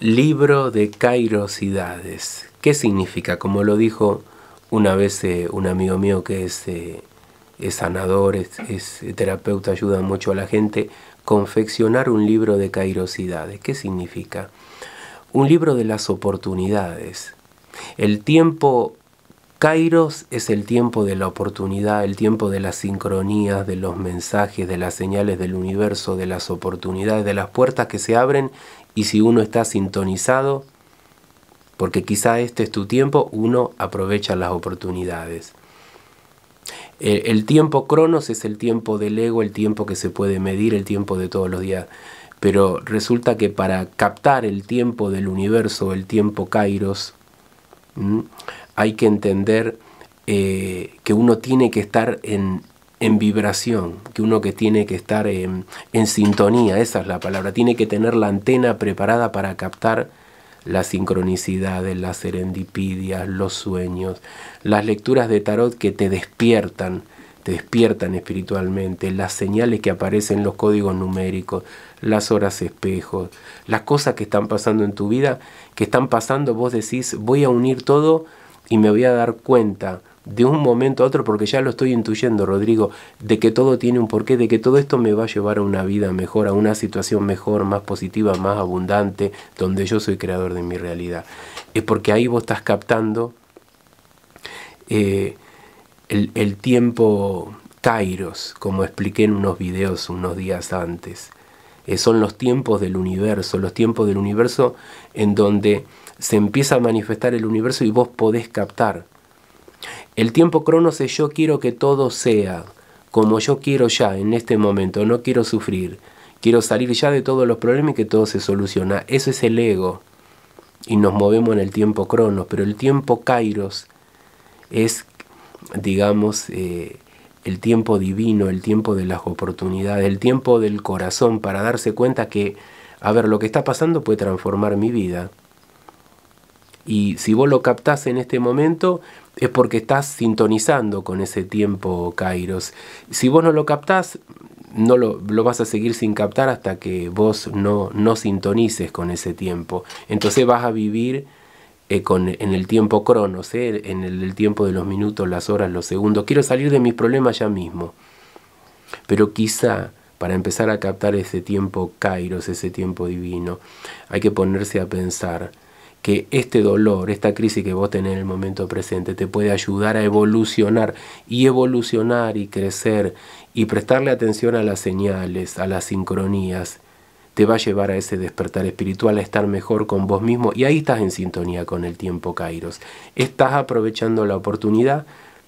libro de kairosidades. ¿Qué significa? Como lo dijo una vez eh, un amigo mío que es, eh, sanador, es, terapeuta, ayuda mucho a la gente, confeccionar un libro de kairosidades. ¿Qué significa? Un libro de las oportunidades. El tiempo Kairos es el tiempo de la oportunidad, el tiempo de las sincronías, de los mensajes, de las señales del universo, de las oportunidades, de las puertas que se abren y si uno está sintonizado, porque quizá este es tu tiempo, uno aprovecha las oportunidades. El, tiempo Cronos es el tiempo del ego, el tiempo que se puede medir, el tiempo de todos los días. Pero resulta que para captar el tiempo del universo, el tiempo Kairos, hay que entender eh, que uno tiene que estar en, vibración, que uno que tiene que estar en, sintonía, esa es la palabra, tiene que tener la antena preparada para captar las sincronicidades, las serendipidias, los sueños, las lecturas de tarot que te despiertan, te despiertan espiritualmente, las señales que aparecen, en los códigos numéricos, las horas espejos, las cosas que están pasando en tu vida, que están pasando, vos decís, voy a unir todo y me voy a dar cuenta de un momento a otro, porque ya lo estoy intuyendo, Rodrigo, de que todo tiene un porqué, de que todo esto me va a llevar a una vida mejor, a una situación mejor, más positiva, más abundante, donde yo soy creador de mi realidad. Es porque ahí vos estás captando eh, el, tiempo kairos, como expliqué en unos videos unos días antes. Eh, son los tiempos del universo, los tiempos del universo en donde se empieza a manifestar el universo y vos podés captar. El tiempo cronos es yo quiero que todo sea como yo quiero ya en este momento, no quiero sufrir, quiero salir ya de todos los problemas y que todo se soluciona. Eso es el ego. Y nos movemos en el tiempo cronos, pero el tiempo kairos es, digamos, eh, el tiempo divino, el tiempo de las oportunidades, el tiempo del corazón para darse cuenta que, a ver, lo que está pasando puede transformar mi vida. Y si vos lo captás en este momento, es porque estás sintonizando con ese tiempo, Kairos. Si vos no lo captás, no lo, lo, vas a seguir sin captar hasta que vos no, no sintonices con ese tiempo. Entonces vas a vivir eh, con, en el tiempo cronos, eh, en el, el, tiempo de los minutos, las horas, los segundos. Quiero salir de mis problemas ya mismo. Pero quizá para empezar a captar ese tiempo kairos, ese tiempo divino, hay que ponerse a pensar que este dolor, esta crisis que vos tenés en el momento presente, te puede ayudar a evolucionar y evolucionar y crecer y prestarle atención a las señales, a las sincronías, te va a llevar a ese despertar espiritual, a estar mejor con vos mismo y ahí estás en sintonía con el tiempo, Kairos. Estás aprovechando la oportunidad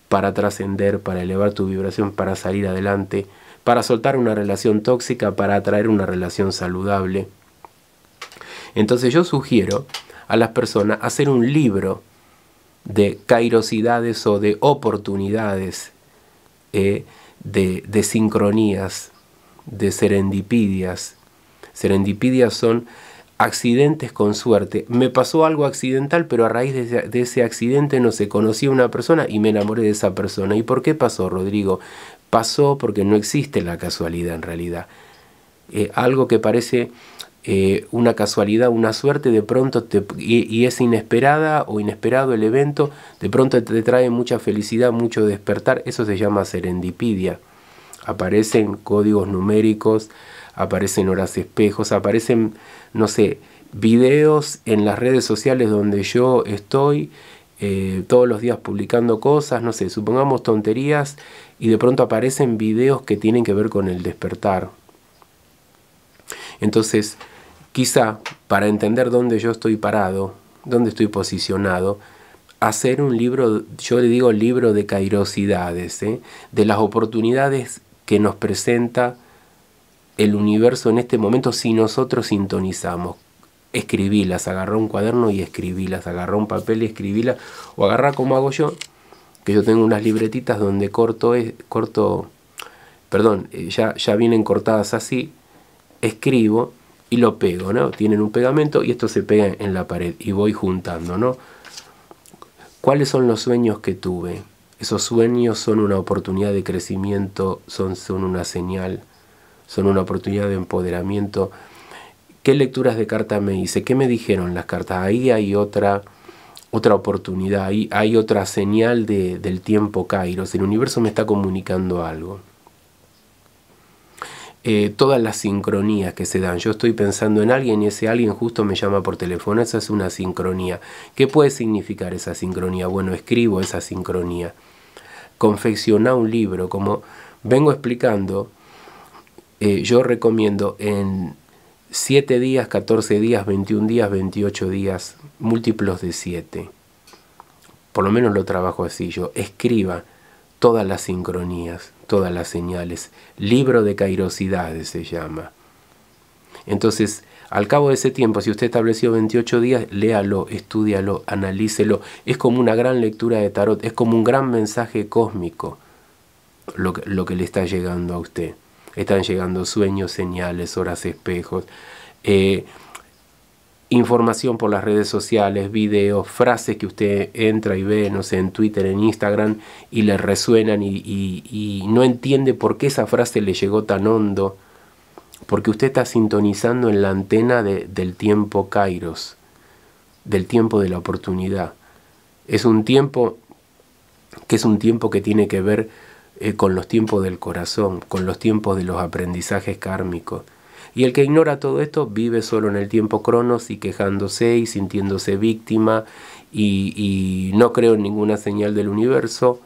para trascender, para elevar tu vibración, para salir adelante, para soltar una relación tóxica, para atraer una relación saludable. Entonces yo sugiero a las personas hacer un libro de cairosidades o de oportunidades, eh, de, de, sincronías, de serendipidias. Serendipidias son accidentes con suerte. Me pasó algo accidental, pero a raíz de ese, accidente no se conocía una persona y me enamoré de esa persona. ¿Y por qué pasó, Rodrigo? Pasó porque no existe la casualidad en realidad. Eh, algo que parece eh, una casualidad, una suerte, de pronto te, y, es inesperada o inesperado el evento, de pronto te trae mucha felicidad, mucho despertar, eso se llama serendipidia. Aparecen códigos numéricos, aparecen horas espejos, aparecen, no sé, videos en las redes sociales donde yo estoy eh, todos los días publicando cosas, no sé, supongamos tonterías y de pronto aparecen videos que tienen que ver con el despertar, entonces, quizá para entender dónde yo estoy parado, dónde estoy posicionado, hacer un libro, yo le digo libro de cairosidades, ¿eh? de las oportunidades que nos presenta el universo en este momento si nosotros sintonizamos. Escribílas, agarró un cuaderno y escribílas, agarró un papel y escribílas, o agarra como hago yo, que yo tengo unas libretitas donde corto, corto perdón, eh, ya, ya vienen cortadas así, escribo y lo pego, ¿no? Tienen un pegamento y esto se pega en la pared y voy juntando, ¿no? ¿Cuáles son los sueños que tuve? Esos sueños son una oportunidad de crecimiento, son, son una señal, son una oportunidad de empoderamiento. ¿Qué lecturas de carta me hice? ¿Qué me dijeron las cartas? Ahí hay otra, otra oportunidad, ahí hay otra señal del tiempo Kairos. El universo me está comunicando algo. Eh, todas las sincronías que se dan. Yo estoy pensando en alguien y ese alguien justo me llama por teléfono. Esa es una sincronía. ¿Qué puede significar esa sincronía? Bueno, escribo esa sincronía. confecciona un libro, como vengo explicando, eh, yo recomiendo en 7 días, 14 días, 21 días, 28 días, múltiplos de 7. Por lo menos lo trabajo así yo. Escriba todas las sincronías, todas las señales. Libro de Cairosidades se llama. Entonces, al cabo de ese tiempo, si usted estableció 28 días, léalo, estúdialo, analícelo. Es como una gran lectura de tarot, es como un gran mensaje cósmico lo que, lo que le está llegando a usted. Están llegando sueños, señales, horas espejos. Eh, información por las redes sociales, videos, frases que usted entra y ve, no sé, en Twitter, en Instagram, y le resuenan y, no entiende por qué esa frase le llegó tan hondo, porque usted está sintonizando en la antena de, del tiempo Kairos, del tiempo de la oportunidad. Es un tiempo que es un tiempo que tiene que ver eh, con los tiempos del corazón, con los tiempos de los aprendizajes kármicos y el que ignora todo esto vive solo en el tiempo cronos y quejándose y sintiéndose víctima y, no creo en ninguna señal del universo.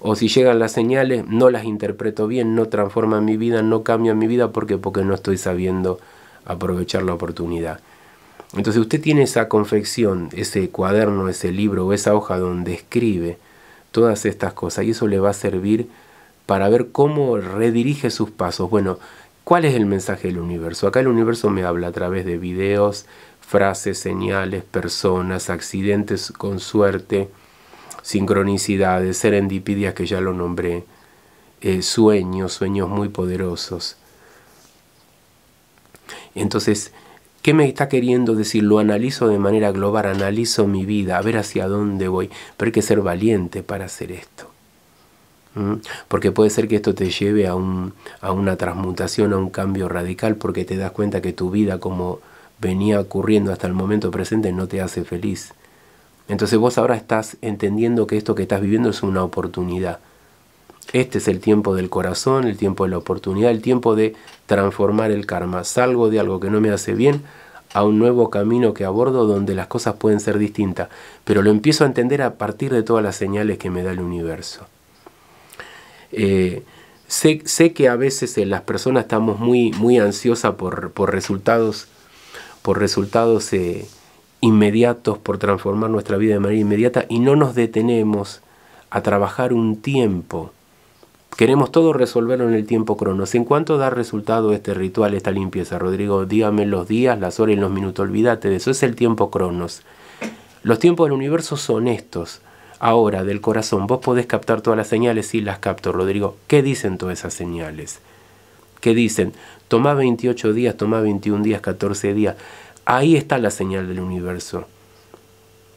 O si llegan las señales, no las interpreto bien, no transforman mi vida, no cambian mi vida porque, porque no estoy sabiendo aprovechar la oportunidad. Entonces usted tiene esa confección, ese cuaderno, ese libro o esa hoja donde escribe todas estas cosas y eso le va a servir para ver cómo redirige sus pasos. Bueno, ¿Cuál es el mensaje del universo? Acá el universo me habla a través de videos, frases, señales, personas, accidentes con suerte, sincronicidades, serendipidias que ya lo nombré, eh, sueños, sueños muy poderosos. Entonces, ¿Qué me está queriendo decir? Lo analizo de manera global, analizo mi vida, a ver hacia dónde voy, pero hay que ser valiente para hacer esto. Porque puede ser que esto te lleve a, un, a una transmutación, a un cambio radical, porque te das cuenta que tu vida como venía ocurriendo hasta el momento presente no te hace feliz. Entonces vos ahora estás entendiendo que esto que estás viviendo es una oportunidad. Este es el tiempo del corazón, el tiempo de la oportunidad, el tiempo de transformar el karma. Salgo de algo que no me hace bien a un nuevo camino que abordo donde las cosas pueden ser distintas, pero lo empiezo a entender a partir de todas las señales que me da el universo. Eh, sé, que a veces eh, las personas estamos muy, muy ansiosas por, resultados, por resultados eh, inmediatos, por transformar nuestra vida de manera inmediata y no nos detenemos a trabajar un tiempo. Queremos todo resolverlo en el tiempo cronos. ¿En cuánto da resultado este ritual, esta limpieza, Rodrigo? Dígame los días, las horas y los minutos. Olvídate de eso. Es el tiempo cronos. Los tiempos del universo son estos. Ahora, del corazón, vos podés captar todas las señales, y las capto, Rodrigo. ¿Qué dicen todas esas señales? ¿Qué dicen? Toma 28 días, toma 21 días, 14 días. Ahí está la señal del universo.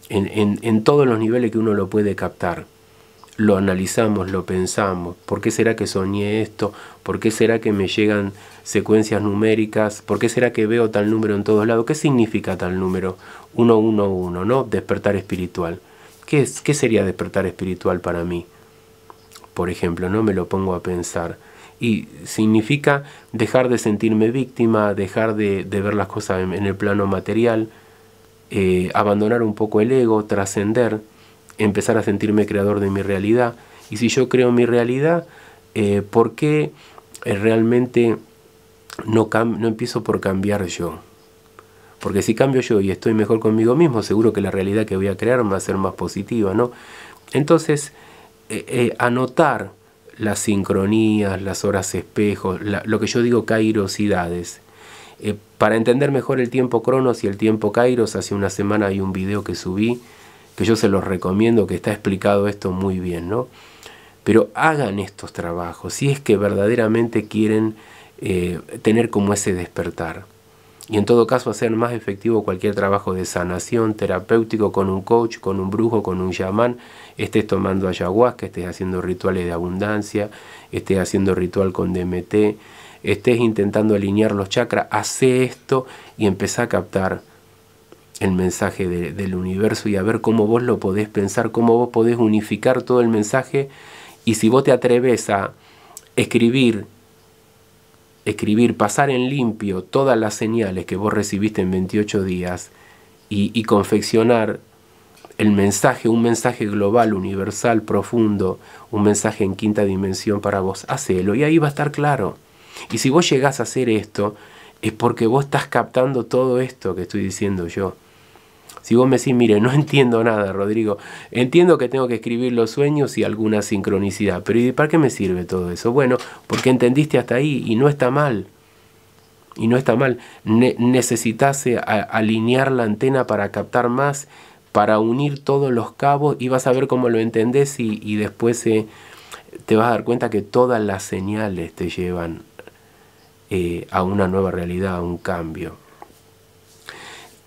En, en todos los niveles que uno lo puede captar. Lo analizamos, lo pensamos. ¿Por qué será que soñé esto? ¿Por qué será que me llegan secuencias numéricas? ¿Por qué será que veo tal número en todos lados? ¿Qué significa tal número? 111, ¿no? Despertar espiritual. ¿Qué, sería despertar espiritual para mí? Por ejemplo, no me lo pongo a pensar. Y significa dejar de sentirme víctima, dejar de, ver las cosas en, el plano material, eh, abandonar un poco el ego, trascender, empezar a sentirme creador de mi realidad. Y si yo creo mi realidad, eh, ¿por qué eh, realmente no, no empiezo por cambiar yo? Porque si cambio yo y estoy mejor conmigo mismo, seguro que la realidad que voy a crear va a ser más positiva, ¿no? Entonces, eh, eh, anotar las sincronías, las horas espejos, lo que yo digo kairosidades. Eh, para entender mejor el tiempo cronos y el tiempo kairos, hace una semana hay un video que subí, que yo se los recomiendo, que está explicado esto muy bien, ¿no? Pero hagan estos trabajos, si es que verdaderamente quieren tener como ese despertar y en todo caso hacer más efectivo cualquier trabajo de sanación terapéutico con un coach, con un brujo, con un yamán, estés tomando ayahuasca, estés haciendo rituales de abundancia, estés haciendo ritual con DMT, estés intentando alinear los chakras, hace esto y empezá a captar el mensaje del universo y a ver cómo vos lo podés pensar, cómo vos podés unificar todo el mensaje y si vos te atreves a escribir escribir, pasar en limpio todas las señales que vos recibiste en 28 días y, confeccionar el mensaje, un mensaje global, universal, profundo, un mensaje en quinta dimensión para vos, hacelo y ahí va a estar claro. Y si vos llegás a hacer esto, es porque vos estás captando todo esto que estoy diciendo yo. Si vos me decís, mire, no entiendo nada, Rodrigo, entiendo que tengo que escribir los sueños y alguna sincronicidad, pero ¿y para qué me sirve todo eso? Bueno, porque entendiste hasta ahí y no está mal. Y no está mal. necesitase alinear la antena para captar más, para unir todos los cabos y vas a ver cómo lo entendés y, después eh, te vas a dar cuenta que todas las señales te llevan eh, a una nueva realidad, a un cambio.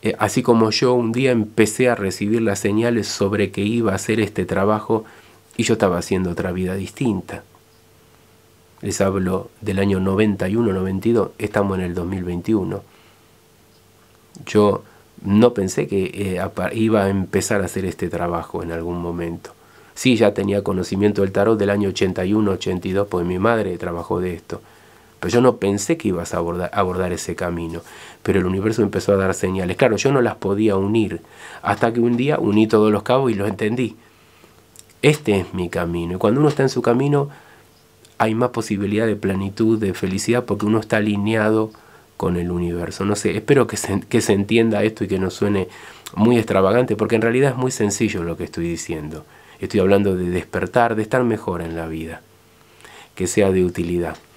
Eh, así como yo un día empecé a recibir las señales sobre que iba a hacer este trabajo y yo estaba haciendo otra vida distinta. Les hablo del año 91-92, estamos en el 2021. Yo no pensé que eh, iba a empezar a hacer este trabajo en algún momento. Sí, ya tenía conocimiento del tarot del año 81-82, pues mi madre trabajó de esto. Pero yo no pensé que ibas a abordar, ese camino. Pero el universo empezó a dar señales. Claro, yo no las podía unir. Hasta que un día uní todos los cabos y los entendí. Este es mi camino. Y cuando uno está en su camino, hay más posibilidad de plenitud, de felicidad, porque uno está alineado con el universo. No sé, espero que se entienda esto y que no suene muy extravagante, porque en realidad es muy sencillo lo que estoy diciendo. Estoy hablando de despertar, de estar mejor en la vida, que sea de utilidad.